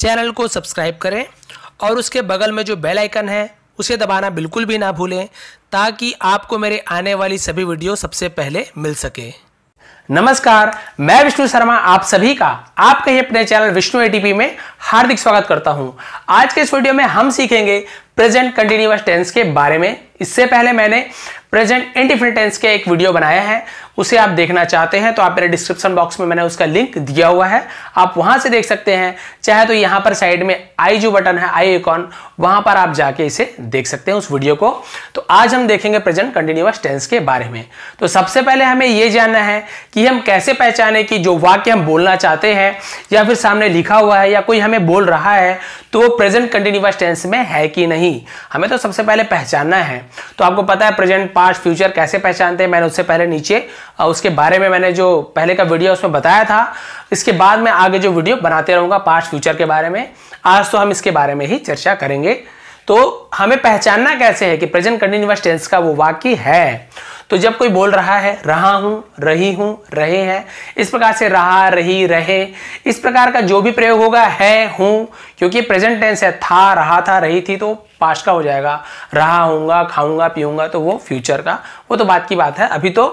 channel को subscribe करें और उसके बगल में जो बेल आइकन है उसे दबाना बिल्कुल भी ना भूलें ताकि आपको मेरे आने वाली सभी वीडियो सबसे पहले मिल सके नमस्कार मैं विष्णु शर्मा आप सभी का आपके ही अपने चैनल विष्णु एटीपी में हार्दिक स्वागत करता हूं आज के इस वीडियो में हम सीखेंगे प्रेजेंट कंटिन्यूस टेंस के बारे में इससे पहले मैंने प्रेजेंट इंडिफिनिटेंस के एक वीडियो बनाया है उसे आप देखना चाहते हैं तो आप मेरे डिस्क्रिप्शन बॉक्स में मैंने उसका लिंक दिया हुआ है आप वहां से देख सकते हैं चाहे तो यहां पर साइड में आई जो बटन है आई एकॉन वहां पर आप जाके इसे देख सकते हैं उस वीडियो को तो आज हम देखेंगे प्रेजेंट कंटिन्यूअस टेंस के बारे में तो सबसे पहले हमें यह जानना है कि हम कैसे पहचाने कि जो वाक्य हम बोलना चाहते हैं या फिर सामने लिखा हुआ है या कोई हमें बोल रहा है तो वो प्रेजेंट कंटिन्यूअस टेंस में है कि नहीं हमें तो सबसे पहले पहचानना है तो आपको पता है प्रेजेंट पांच फ्यूचर कैसे पहचानते हैं मैंने उससे पहले नीचे उसके बारे में मैंने जो पहले का वीडियो उसमें बताया था इसके बाद मैं आगे जो वीडियो बनाते रहूंगा पांच फ्यूचर के बारे में आज तो हम इसके बारे में ही चर्चा करेंगे तो हमें पहचानना कैसे है कि प्रेजेंट कंटिन्यूस टेंस का वो वाक्य है तो जब कोई बोल रहा है रहा हूं रही हूं रहे हैं इस प्रकार से रहा रही रहे इस प्रकार का जो भी प्रयोग होगा है हूं क्योंकि प्रेजेंट टेंस है था रहा था रही थी तो पास्ट का हो जाएगा रहा हूँगा खाऊंगा पीऊंगा तो वो फ्यूचर का वो तो बात की बात है अभी तो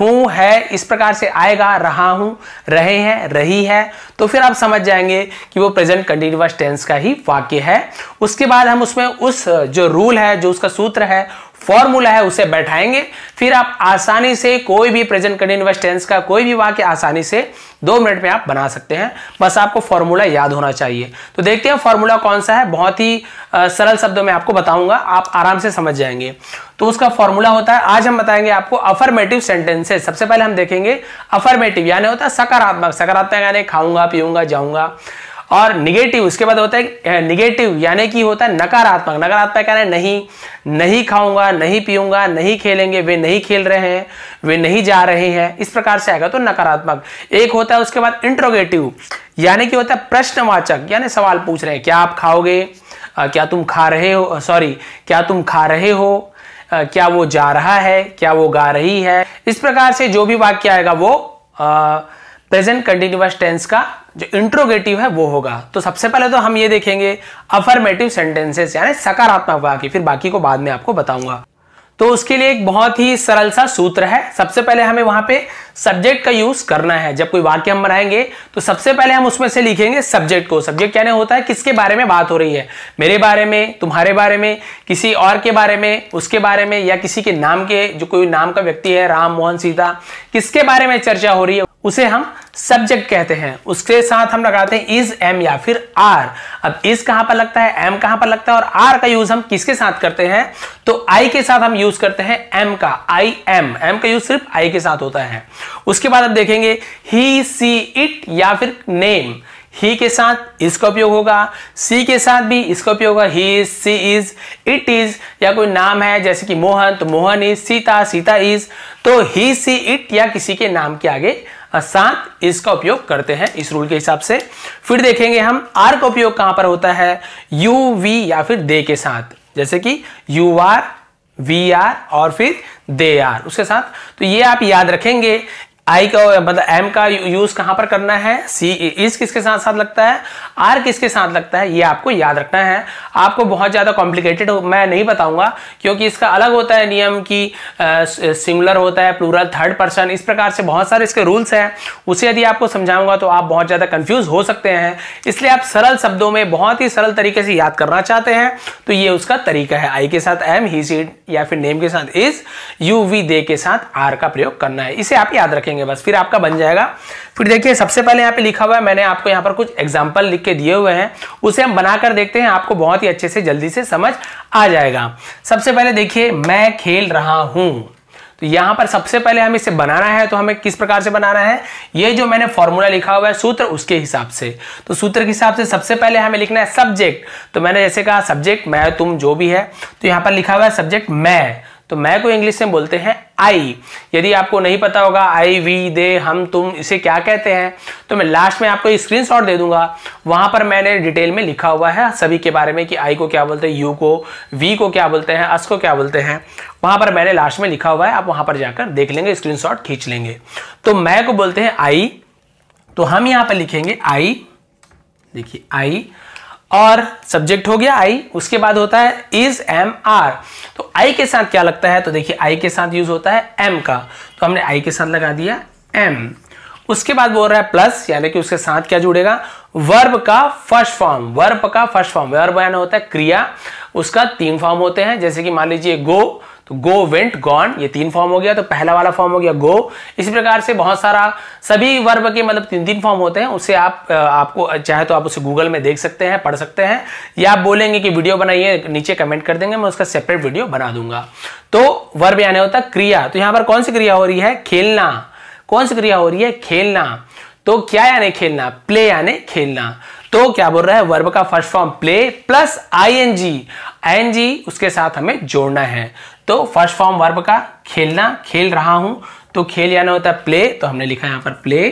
हूँ है इस प्रकार से आएगा रहा हूँ रहे हैं रही है तो फिर आप समझ जाएंगे कि वो प्रेजेंट कंटिन्यूस टेंस का ही वाक्य है उसके बाद हम उसमें उस जो रूल है जो उसका सूत्र है फॉर्मूला है उसे बैठाएंगे फिर आप आसानी से कोई भी प्रेजेंट कंटिन्यूस टेंस का कोई भी वाक्य आसानी से दो मिनट में आप बना सकते हैं बस आपको फॉर्मूला याद होना चाहिए तो देखते हैं फॉर्मूला कौन सा है बहुत ही सरल शब्दों में आपको बताऊंगा आप आराम से समझ जाएंगे तो उसका फॉर्मूला होता है आज हम बताएंगे आपको अफर्मेटिव सेंटेंसेस सबसे पहले हम देखेंगे अफर्मेटिव यानी होता है सकारात्मक सकारात्मक यानी खाऊंगा पीऊंगा जाऊंगा और निगेटिव उसके बाद होता है निगेटिव यानी कि होता है नकारात्मक नकारात्मक यानी नहीं नहीं खाऊंगा नहीं पीऊंगा नहीं खेलेंगे वे नहीं खेल रहे हैं वे नहीं जा रहे हैं इस प्रकार से आएगा तो नकारात्मक एक होता है उसके बाद इंट्रोगेटिव यानी कि होता है प्रश्नवाचक यानी सवाल पूछ रहे हैं क्या आप खाओगे क्या तुम खा रहे हो सॉरी क्या तुम खा रहे हो क्या वो जा रहा है क्या वो गा रही है इस प्रकार से जो भी वाक्य आएगा वो आ, प्रेजेंट कंटिन्यूस टेंस का जो इंट्रोगेटिव है वो होगा तो सबसे पहले तो हम ये देखेंगे अफर्मेटिव सेंटेंसेस यानी सकारात्मक वाक्य फिर बाकी को बाद में आपको बताऊंगा तो उसके लिए एक बहुत ही सरल सा सूत्र है सबसे पहले हमें वहां पे सब्जेक्ट का यूज करना है जब कोई वाक्य हम बनाएंगे तो सबसे पहले हम उसमें से लिखेंगे सब्जेक्ट को सब्जेक्ट क्या होता है किसके बारे में बात हो रही है मेरे बारे में तुम्हारे बारे में किसी और के बारे में उसके बारे में या किसी के नाम के जो कोई नाम का व्यक्ति है राम मोहन सीता किसके बारे में चर्चा हो रही है उसे हम सब्जेक्ट कहते हैं उसके साथ हम लगाते हैं इज एम या फिर आर अब इज कहां पर लगता है एम कहां पर लगता है और आर का यूज हम किसके साथ करते हैं तो आई के साथ हम यूज करते हैं एम का आई एम एम का यूज सिर्फ आई के साथ होता है उसके बाद अब देखेंगे ही सी इट या फिर नेम ही के साथ इसका उपयोग होगा सी के साथ भी इसका उपयोग होगा he is she is it is या कोई नाम है जैसे कि मोहन तो मोहन इज सीता सीता इज तो ही सी इट या किसी के नाम के आगे साथ इसका उपयोग करते हैं इस रूल के हिसाब से फिर देखेंगे हम आर का उपयोग कहां पर होता है यू वी या फिर दे के साथ जैसे कि यू आर वी आर और फिर दे आर उसके साथ तो ये आप याद रखेंगे आई का मतलब एम का यूज कहां पर करना है सी इस किसके साथ साथ लगता है आर किसके साथ लगता है ये आपको याद रखना है आपको बहुत ज्यादा कॉम्प्लिकेटेड मैं नहीं बताऊंगा क्योंकि इसका अलग होता है नियम कि सिंगुलर होता है प्लूरल थर्ड पर्सन इस प्रकार से बहुत सारे इसके रूल्स हैं उसे यदि आपको समझाऊंगा तो आप बहुत ज्यादा कंफ्यूज हो सकते हैं इसलिए आप सरल शब्दों में बहुत ही सरल तरीके से याद करना चाहते हैं तो ये उसका तरीका है आई के साथ एम ही सीड या फिर नेम के साथ इज यू वी दे के साथ आर का प्रयोग करना है इसे आप याद रखें रखेंगे बस फिर आपका बन जाएगा फिर देखिए सबसे पहले यहाँ पे लिखा हुआ है मैंने आपको यहाँ पर कुछ एग्जाम्पल लिख के दिए हुए हैं उसे हम बनाकर देखते हैं आपको बहुत ही अच्छे से जल्दी से समझ आ जाएगा सबसे पहले देखिए मैं खेल रहा हूं तो यहां पर सबसे पहले हम इसे बनाना है तो हमें किस प्रकार से बनाना है ये जो मैंने फॉर्मूला लिखा हुआ है सूत्र उसके हिसाब से तो सूत्र के हिसाब से सबसे पहले हमें लिखना है सब्जेक्ट तो मैंने जैसे कहा सब्जेक्ट मैं तुम जो भी है तो यहां पर लिखा हुआ है सब्जेक्ट मैं तो मैं को इंग्लिश में बोलते हैं आई यदि आपको नहीं पता होगा आई वी दे हम तुम इसे क्या कहते हैं तो मैं लास्ट में आपको स्क्रीन शॉट दे दूंगा वहां पर मैंने डिटेल में लिखा हुआ है सभी के बारे में कि आई को क्या बोलते हैं यू को वी को क्या बोलते हैं अस को क्या बोलते हैं वहां पर मैंने लास्ट में लिखा हुआ है आप वहां पर जाकर देख लेंगे स्क्रीन खींच लेंगे तो मैं को बोलते हैं आई तो हम यहां पर लिखेंगे आई देखिए आई और सब्जेक्ट हो गया आई उसके बाद होता है इज एम आर तो आई के साथ क्या लगता है तो देखिए आई के साथ यूज होता है एम का तो हमने आई के साथ लगा दिया एम उसके बाद बोल रहा है प्लस यानी कि उसके साथ क्या जुड़ेगा वर्ब का फर्स्ट फॉर्म वर्ब का फर्स्ट फॉर्म वर्ब यानी होता है क्रिया उसका तीन फॉर्म होते हैं जैसे कि मान लीजिए गो तो गो वेंट गॉन ये तीन फॉर्म हो गया तो पहला वाला फॉर्म हो गया गो इसी प्रकार से बहुत सारा सभी वर्ब के मतलब तीन तीन फॉर्म होते हैं उसे आप आपको चाहे तो आप उसे गूगल में देख सकते हैं पढ़ सकते हैं या आप बोलेंगे कि वीडियो बनाइए नीचे कमेंट कर देंगे मैं उसका सेपरेट वीडियो बना दूंगा तो वर्ब यानी होता है क्रिया तो यहां पर कौन सी क्रिया हो रही है खेलना कौन सी क्रिया हो रही है खेलना तो क्या यानी खेलना प्ले यानी खेलना तो क्या बोल रहा है वर्ब का first form play plus I ING NG उसके साथ हमें जोड़ना है तो फर्स्ट फॉर्म वर्ब का खेलना खेल रहा हूं तो खेल यानी होता है प्ले तो हमने लिखा यहां पर प्ले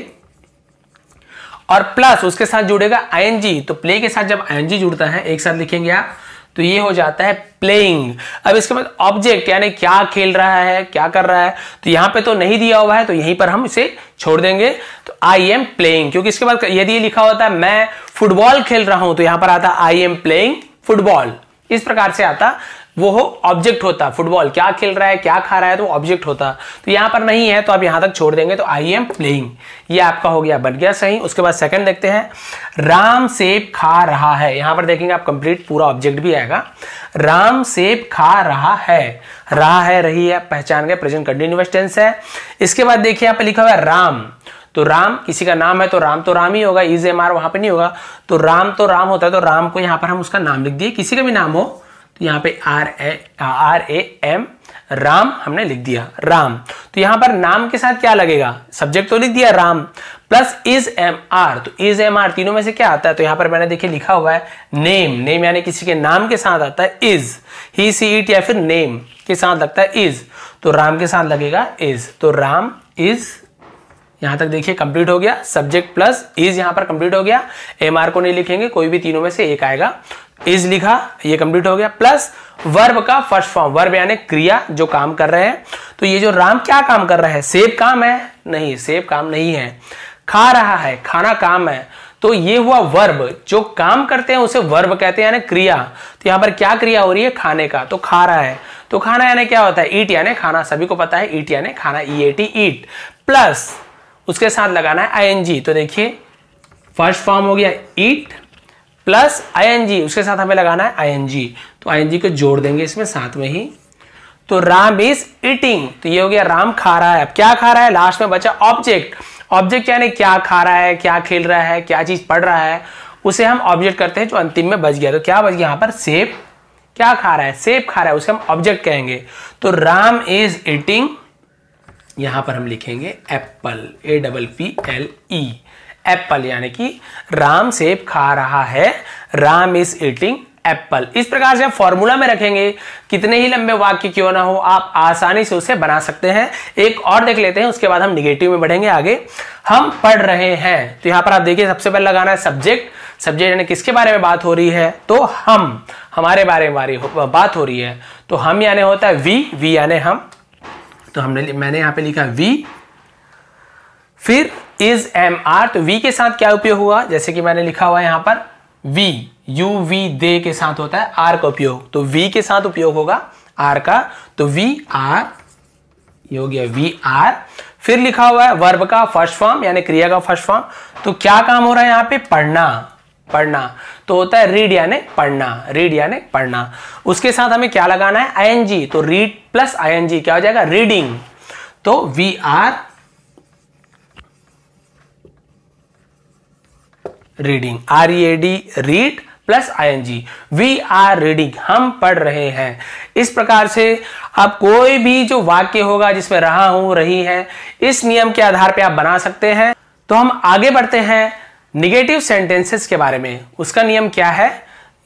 और प्लस उसके साथ जुड़ेगा आई तो प्ले के साथ जब आई जुड़ता है एक साथ लिखेंगे आप तो ये हो जाता है प्लेइंग अब इसके बाद ऑब्जेक्ट यानी क्या खेल रहा है क्या कर रहा है तो यहां पे तो नहीं दिया हुआ है तो यहीं पर हम इसे छोड़ देंगे तो आई एम प्लेइंग क्योंकि इसके बाद यदि लिखा होता है मैं फुटबॉल खेल रहा हूं तो यहां पर आता आई एम प्लेइंग फुटबॉल इस प्रकार से आता वो हो ऑब्जेक्ट होता फुटबॉल क्या खेल रहा है क्या खा रहा है तो ऑब्जेक्ट होता तो यहां पर नहीं है तो आप यहां तक छोड़ देंगे तो आई एम प्लेइंग ये आपका हो गया बन गया सही उसके बाद सेकंड देखते हैं राम सेब खा रहा है यहां पर देखेंगे आप कंप्लीट पूरा ऑब्जेक्ट भी आएगा राम सेब खा रहा है रहा है रही है पहचान गए प्रेजेंट कंटिन्यूस टेंस है इसके बाद देखिए यहां पर लिखा हुआ है राम तो राम किसी का नाम है तो राम तो राम ही होगा इज एम आर वहां पर नहीं होगा तो राम तो राम होता है तो राम को यहां पर हम उसका नाम लिख दिए किसी का भी नाम हो यहाँ पे R A R A M Ram हमने लिख दिया राम तो यहाँ पर नाम के साथ क्या लगेगा सब्जेक्ट तो लिख दिया Ram plus is am are तो इज एम आर तीनों में से क्या आता है तो यहाँ पर मैंने देखिए लिखा हुआ है नेम नेम यानी किसी के नाम के साथ आता है इज ही सी इट या फिर नेम के साथ लगता है इज तो राम के साथ लगेगा इज तो राम इज यहां तक देखिए कंप्लीट हो गया सब्जेक्ट प्लस इज यहां पर कंप्लीट हो गया एम आर को नहीं लिखेंगे कोई भी तीनों में से एक आएगा इज लिखा ये कंप्लीट हो गया प्लस वर्ब का फर्स्ट फॉर्म वर्ब यानी क्रिया जो काम कर रहे हैं तो ये जो राम क्या काम कर रहा है सेब काम है नहीं सेब काम नहीं है खा रहा है खाना काम है तो ये हुआ वर्ब जो काम करते हैं उसे वर्ब कहते हैं यानी क्रिया तो यहां पर क्या क्रिया हो रही है खाने का तो खा रहा है तो खाना यानी क्या होता है ईट यानी खाना सभी को पता है ईट यानी खाना ई ए टी ईट प्लस उसके साथ लगाना है आई एन जी तो देखिए फर्स्ट फॉर्म हो गया ईट प्लस आई उसके साथ हमें लगाना है आई तो आई को जोड़ देंगे इसमें साथ में ही तो राम इज इटिंग तो ये हो गया राम खा रहा है अब क्या खा रहा है लास्ट में बचा ऑब्जेक्ट ऑब्जेक्ट यानी क्या खा रहा है क्या खेल रहा है क्या चीज पढ़ रहा है उसे हम ऑब्जेक्ट करते हैं जो अंतिम में बच गया तो क्या बच गया यहां पर सेब क्या खा रहा है सेब खा रहा है उसे हम ऑब्जेक्ट कहेंगे तो राम इज इटिंग यहां पर हम लिखेंगे apple A double P L E apple यानी कि राम सेब खा रहा है राम इज ईटिंग एप्पल इस प्रकार से आप फॉर्मूला में रखेंगे कितने ही लंबे वाक्य क्यों ना हो आप आसानी से उसे बना सकते हैं एक और देख लेते हैं उसके बाद हम निगेटिव में बढ़ेंगे आगे हम पढ़ रहे हैं तो यहां पर आप देखिए सबसे पहले लगाना है सब्जेक्ट सब्जेक्ट यानी किसके बारे में बात हो रही है तो हम हमारे बारे में बात हो रही है तो हम यानी होता है वी वी यानी हम तो हमने मैंने यहां पे लिखा वी फिर इज एम आर तो वी के साथ क्या उपयोग हुआ जैसे कि मैंने लिखा हुआ है यहां पर वी यू वी दे के साथ होता है आर का उपयोग तो वी के साथ उपयोग होगा आर का तो वी आर ये हो गया वी आर फिर लिखा हुआ है वर्ब का फर्स्ट फॉर्म यानी क्रिया का फर्स्ट फॉर्म तो क्या काम हो रहा है यहां पे पढ़ना पढ़ना तो होता है रीड यानी पढ़ना रीड यानी पढ़ना उसके साथ हमें क्या लगाना है आई तो रीड प्लस आई क्या हो जाएगा रीडिंग तो we are reading R E AD read plus G we are reading हम पढ़ रहे हैं इस प्रकार से आप कोई भी जो वाक्य होगा जिसमें रहा हूं रही है इस नियम के आधार पर आप बना सकते हैं तो हम आगे बढ़ते हैं निगेटिव सेंटेंसेस के बारे में उसका नियम क्या है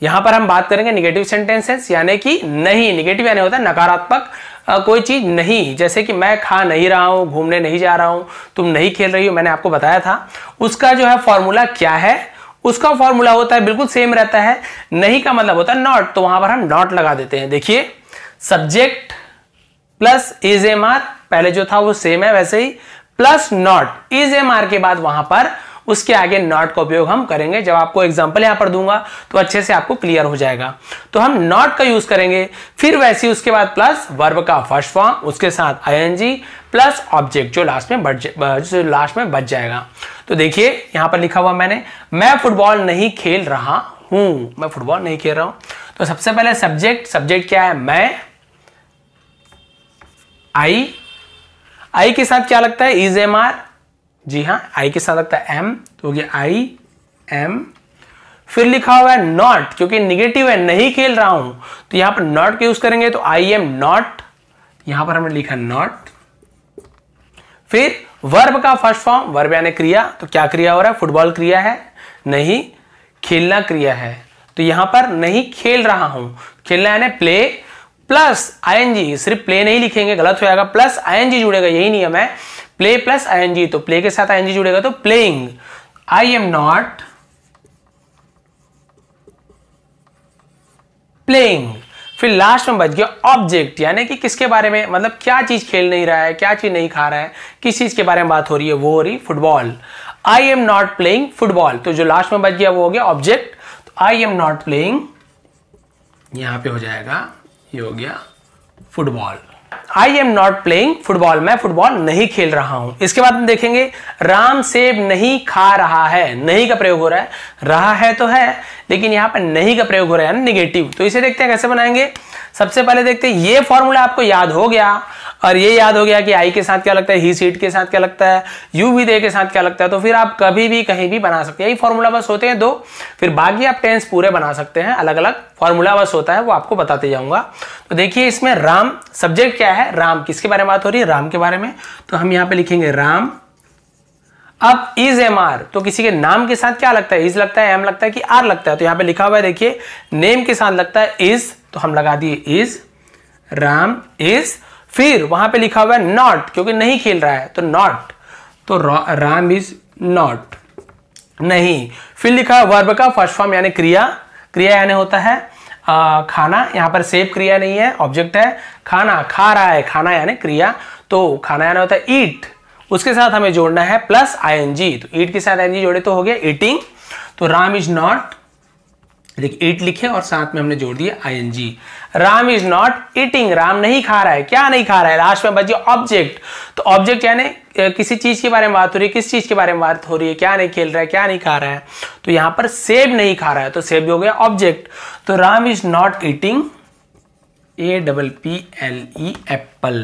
यहां पर हम बात करेंगे निगेटिव सेंटेंसेस यानी कि नहीं निगेटिव यानी होता है नकारात्मक कोई चीज़ नहीं जैसे कि मैं खा नहीं रहा हूं घूमने नहीं जा रहा हूं तुम नहीं खेल रही हो मैंने आपको बताया था उसका जो है फॉर्मूला क्या है उसका फॉर्मूला होता है बिल्कुल सेम रहता है नहीं का मतलब होता है नॉट तो वहां पर हम नॉट लगा देते हैं देखिए subject plus is am are पहले जो था वो सेम है वैसे ही plus not is am are के बाद वहां पर उसके आगे नॉट का उपयोग हम करेंगे जब आपको एग्जाम्पल यहां पर दूंगा तो अच्छे से आपको क्लियर हो जाएगा तो हम नॉट का यूज करेंगे फिर वैसे उसके बाद प्लस वर्ब का फर्स्ट फॉर्म उसके साथ आई प्लस ऑब्जेक्ट जो लास्ट में बच लास्ट में बच जाएगा तो देखिए यहां पर लिखा हुआ मैंने मैं फुटबॉल नहीं खेल रहा हूं मैं फुटबॉल नहीं खेल रहा हूं तो सबसे पहले सब्जेक्ट सब्जेक्ट क्या है मैं आई आई के साथ क्या लगता है इज एम आर जी हाँ आई के साथ लगता है एम तो हो गया आई एम फिर लिखा हुआ है नॉट क्योंकि निगेटिव है नहीं खेल रहा हूं तो यहां पर नॉट का यूज करेंगे तो आई एम नॉट यहां पर हमने लिखा नॉट फिर वर्ब का फर्स्ट फॉर्म वर्ब यानी क्रिया तो क्या क्रिया हो रहा है फुटबॉल क्रिया है नहीं खेलना क्रिया है तो यहां पर नहीं खेल रहा हूं खेलना यानी प्ले प्लस एनजी सिर्फ प्ले नहीं लिखेंगे गलत हो जाएगा प्लस एनजी जुड़ेगा यही नियम है प्ले प्लस एनजी तो प्ले के साथ एनजी जुड़ेगा तो playing I am not playing फिर लास्ट में बच गया ऑब्जेक्ट यानी कि किसके बारे में मतलब क्या चीज खेल नहीं रहा है क्या चीज नहीं खा रहा है किस चीज के बारे में बात हो रही है वो हो रही football I am not playing football तो जो लास्ट में बच गया वो हो गया ऑब्जेक्ट तो आई एम नॉट प्लेइंग यहां पे हो जाएगा ये हो गया football I am not playing football मैं फुटबॉल नहीं खेल रहा हूं इसके बाद हम देखेंगे राम सेब नहीं खा रहा है नहीं का प्रयोग हो रहा है रहा है तो है लेकिन यहां पर नहीं का प्रयोग हो रहा है निगेटिव तो इसे देखते हैं कैसे बनाएंगे सबसे पहले देखते हैं ये फॉर्मूला आपको याद हो गया और ये याद हो गया कि आई के साथ क्या लगता है ही सीट के साथ क्या लगता है यू विद ए के साथ क्या लगता है तो फिर आप कभी भी कहीं भी बना सकते हैं यही फॉर्मूला बस होते हैं दो फिर बाकी आप टेंस पूरे बना सकते हैं अलग अलग फॉर्मूला बस होता है वो आपको बताते जाऊंगा तो देखिए इसमें राम सब्जेक्ट क्या है राम किसके बारे में बात हो रही है राम के बारे में तो हम यहाँ पे लिखेंगे राम अब इज एम आर तो किसी के नाम के साथ क्या लगता है इज लगता है एम लगता है कि आर लगता है तो यहाँ पे लिखा हुआ है देखिए नेम के साथ लगता है इज तो हम लगा दिए इज राम इज फिर वहां पे लिखा हुआ है नॉट क्योंकि नहीं खेल रहा है तो नॉट तो राम इज नॉट नहीं फिर लिखा वर्ब का फर्स्ट फॉर्म यानी क्रिया क्रिया यानी होता है आ, खाना यहां पर सेफ क्रिया नहीं है ऑब्जेक्ट है खाना खा रहा है खाना यानी क्रिया तो खाना यानी होता है ईट उसके साथ हमें जोड़ना है प्लस जी तो ईट के साथ आईएनजी जोड़े तो हो गया ईटिंग तो राम इज नॉट ईट लिखे और साथ में हमने जोड़ दिया ING Ram is not eating Ram नहीं खा रहा है क्या नहीं खा रहा है लास्ट में बचिए ऑब्जेक्ट तो ऑब्जेक्ट यानी किसी चीज के बारे में बात हो रही है किस चीज के बारे में बात हो रही है क्या नहीं खेल रहा है क्या नहीं खा रहा है तो यहां पर सेब नहीं खा रहा है तो सेब हो गया ऑब्जेक्ट तो Ram is not eating A double P L E apple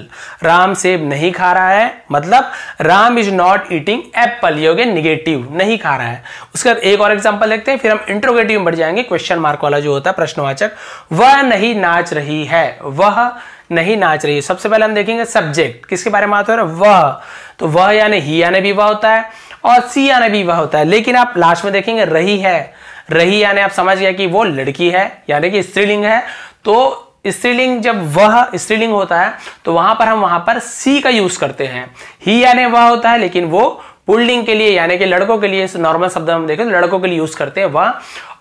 Ram सेब नहीं खा रहा है मतलब Ram is not eating apple ये हो गया निगेटिव नहीं खा रहा है उसके बाद एक और एग्जाम्पल देखते हैं फिर हम इंट्रोगेटिव में बढ़ जाएंगे क्वेश्चन मार्क वाला जो होता है प्रश्नवाचक वह नहीं नाच रही है वह नहीं नाच रही है सबसे पहले हम देखेंगे सब्जेक्ट किसके बारे में बात हो रहा है वह तो वह यानी ही यानी भी वह होता है और सी यानी भी वह होता है लेकिन आप लास्ट में देखेंगे रही है रही यानी आप समझ गया कि वो लड़की है यानी कि स्त्रीलिंग है तो स्त्रीलिंग जब वह स्त्रीलिंग होता है तो वहां पर हम वहां पर सी का यूज करते हैं ही यानी वह होता है लेकिन वो पुल्लिंग के लिए यानी कि लड़कों के लिए नॉर्मल शब्द हम देखें तो लड़कों के लिए यूज करते हैं वह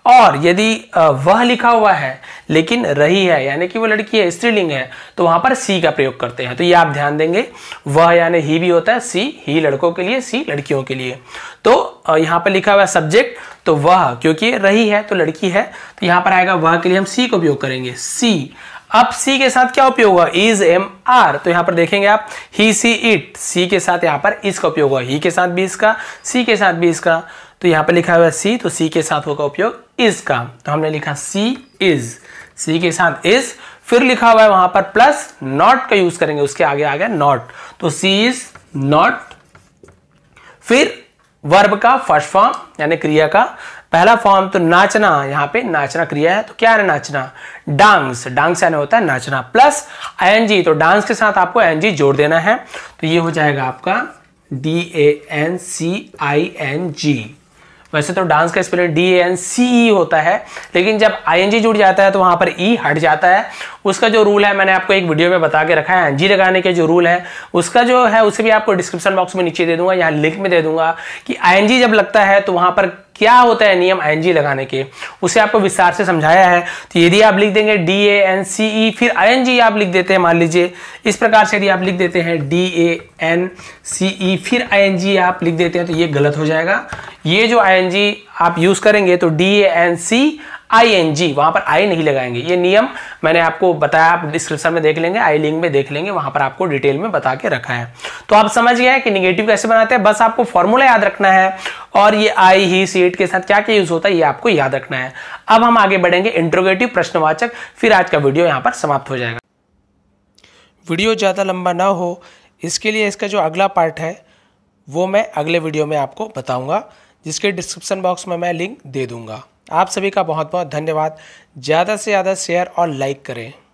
और यदि वह लिखा हुआ है लेकिन रही है यानी कि वह लड़की है स्त्रीलिंग है तो वहां पर सी का प्रयोग करते हैं तो ये आप ध्यान देंगे वह यानी ही भी होता है सी ही लड़कों के लिए सी लड़कियों के लिए तो यहाँ पर लिखा हुआ है सब्जेक्ट तो वह क्योंकि रही है तो लड़की है तो यहां पर आएगा वह के लिए हम सी का उपयोग करेंगे सी अब सी के साथ क्या उपयोग हुआ इज एम आर तो यहां पर देखेंगे आप ही सी इट सी के साथ यहां पर इसका उपयोग हुआ ही के साथ भी इसका सी के साथ भी इसका तो यहाँ पर लिखा हुआ सी तो सी के साथ होगा उपयोग इज का तो हमने लिखा सी इज सी के साथ इज फिर लिखा हुआ है वहां पर प्लस नॉट का यूज करेंगे उसके आगे आ गया नॉट तो सी इज नॉट फिर वर्ब का फर्स्ट फॉर्म यानी क्रिया का पहला फॉर्म तो नाचना यहां पे नाचना क्रिया है तो क्या है नाचना डांस डांस यानी होता है नाचना प्लस आई तो डांस के साथ आपको आई जोड़ देना है तो ये हो जाएगा आपका D A N C I N G वैसे तो डांस का spelling D N C E होता है लेकिन जब आई एन जी जुड़ जाता है तो वहां पर ई e हट जाता है उसका जो रूल है मैंने आपको एक वीडियो में बता के रखा है जी लगाने के जो रूल है उसका जो है उसे भी आपको डिस्क्रिप्शन बॉक्स में नीचे दे दूंगा यहाँ लिंक में दे दूंगा कि आई एन जी जब लगता है तो वहां पर क्या होता है नियम आईएनजी लगाने के उसे आपको विस्तार से समझाया है तो यदि आप लिख देंगे डी ए एन सी ई फिर आईएनजी आप लिख देते हैं मान लीजिए इस प्रकार से यदि आप लिख देते हैं डी ए एन सी ई फिर आईएनजी आप लिख देते हैं तो ये गलत हो जाएगा ये जो आईएनजी आप यूज करेंगे तो D A N C I N G वहां पर आई नहीं लगाएंगे ये नियम मैंने आपको बताया आप डिस्क्रिप्शन में देख लेंगे आई लिंक में देख लेंगे वहां पर आपको डिटेल में बता के रखा है तो आप समझ गए कि निगेटिव कैसे बनाते हैं बस आपको फॉर्मूला याद रखना है और ये आई ही सीट के साथ क्या क्या यूज होता है ये आपको याद रखना है अब हम आगे बढ़ेंगे इंट्रोगेटिव प्रश्नवाचक फिर आज का वीडियो यहाँ पर समाप्त हो जाएगा वीडियो ज़्यादा लंबा ना हो इसके लिए इसका जो अगला पार्ट है वो मैं अगले वीडियो में आपको बताऊँगा जिसके डिस्क्रिप्शन बॉक्स में मैं लिंक दे दूँगा आप सभी का बहुत बहुत धन्यवाद ज़्यादा से ज़्यादा शेयर और लाइक करें